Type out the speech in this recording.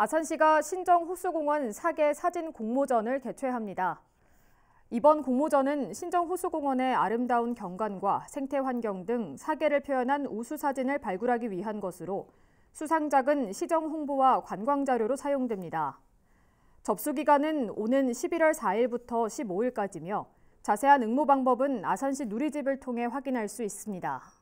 아산시가 신정 호수공원 사계 사진 공모전을 개최합니다. 이번 공모전은 신정 호수공원의 아름다운 경관과 생태 환경 등 사계를 표현한 우수 사진을 발굴하기 위한 것으로 수상작은 시정 홍보와 관광 자료로 사용됩니다. 접수 기간은 오는 11월 4일부터 15일까지며 자세한 응모 방법은 아산시 누리집을 통해 확인할 수 있습니다.